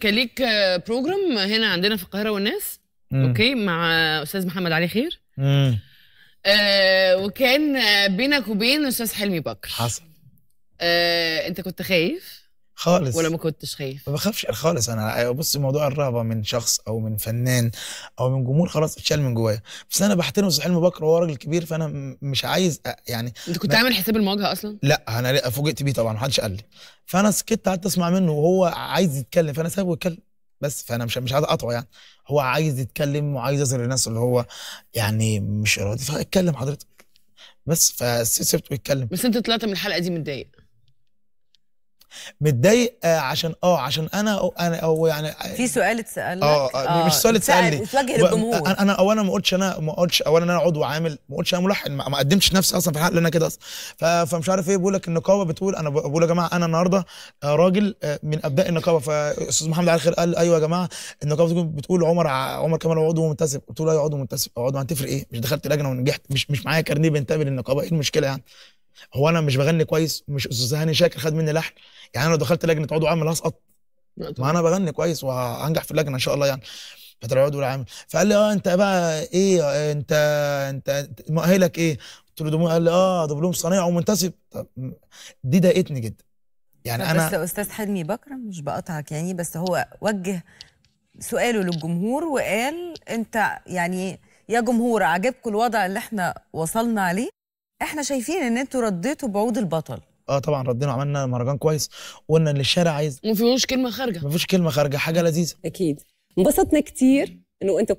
كان ليك بروجرام هنا عندنا في القاهره والناس مم. اوكي مع استاذ محمد علي خير آه وكان آه، بينك وبين استاذ حلمي بكر حصل آه انت كنت خايف خالص ولا ما كنتش خايف ما بخافش يعني خالص انا بص موضوع الرهبه من شخص او من فنان او من جمهور خلاص اتشال من جوايا بس انا بحترمه صحيح بكره هو راجل كبير فانا مش عايز يعني انت كنت عامل حساب المواجهه اصلا لا انا فوجئت بيه طبعا محدش قال لي فانا سكت قعدت اسمع منه وهو عايز يتكلم فانا سايبه يتكلم بس فانا مش مش عايز اقطعه يعني هو عايز يتكلم وعايز يظهر للناس اللي هو يعني مش ارادي فاتكلم حضرتك بس فسبته يتكلم بس انت طلعت من الحلقه دي متضايق متضايق آه عشان اه عشان انا أو انا او يعني آه، في سؤال اتسال لك اه, آه، مش سؤال آه، اتسال لي اتوجه للجمهور انا اولا ما قلتش انا ما قلتش اولا انا عضو عامل ما قلتش انا ملحن ما قدمتش نفسي اصلا في الحلقه اللي انا كده اصلا فمش عارف ايه بيقول لك النقابه بتقول انا بقول يا جماعه انا النهارده راجل من ابناء النقابه فاستاذ محمد علي خير قال ايوه يا جماعه النقابه بتقول عمر عمر كمال عضو منتسب قلت له ايوه عضو منتسب عضو هتفرق ايه مش دخلت لجنه ونجحت مش مش معايا كارنيه بينتمي للنقابه ايه المشكله يعني هو انا مش بغني كويس مش استاذ هاني شاكر خد مني لحن يعني انا لو دخلت لجنه عضو عامل هسقط ما انا بغني كويس وهنجح في اللجنه ان شاء الله يعني فطلع عضو عامل فقال لي اه انت بقى ايه انت انت مؤهلك ايه قلت له دموع قال لي اه دبلوم صنايع ومنتسب طب دي ضايقتني جدا يعني انا بس استاذ حلمي بكرم مش بقطعك يعني بس هو وجه سؤاله للجمهور وقال انت يعني يا جمهور عجبكم الوضع اللي احنا وصلنا عليه احنا شايفين ان انتوا رديتوا بعود البطل اه طبعا ردينا وعملنا مهرجان كويس وقلنا ان الشارع عايز ما فيهوش كلمه خارجه ما فيهوش كلمه خارجه حاجه لذيذه اكيد انبسطنا كتير انه انت كنت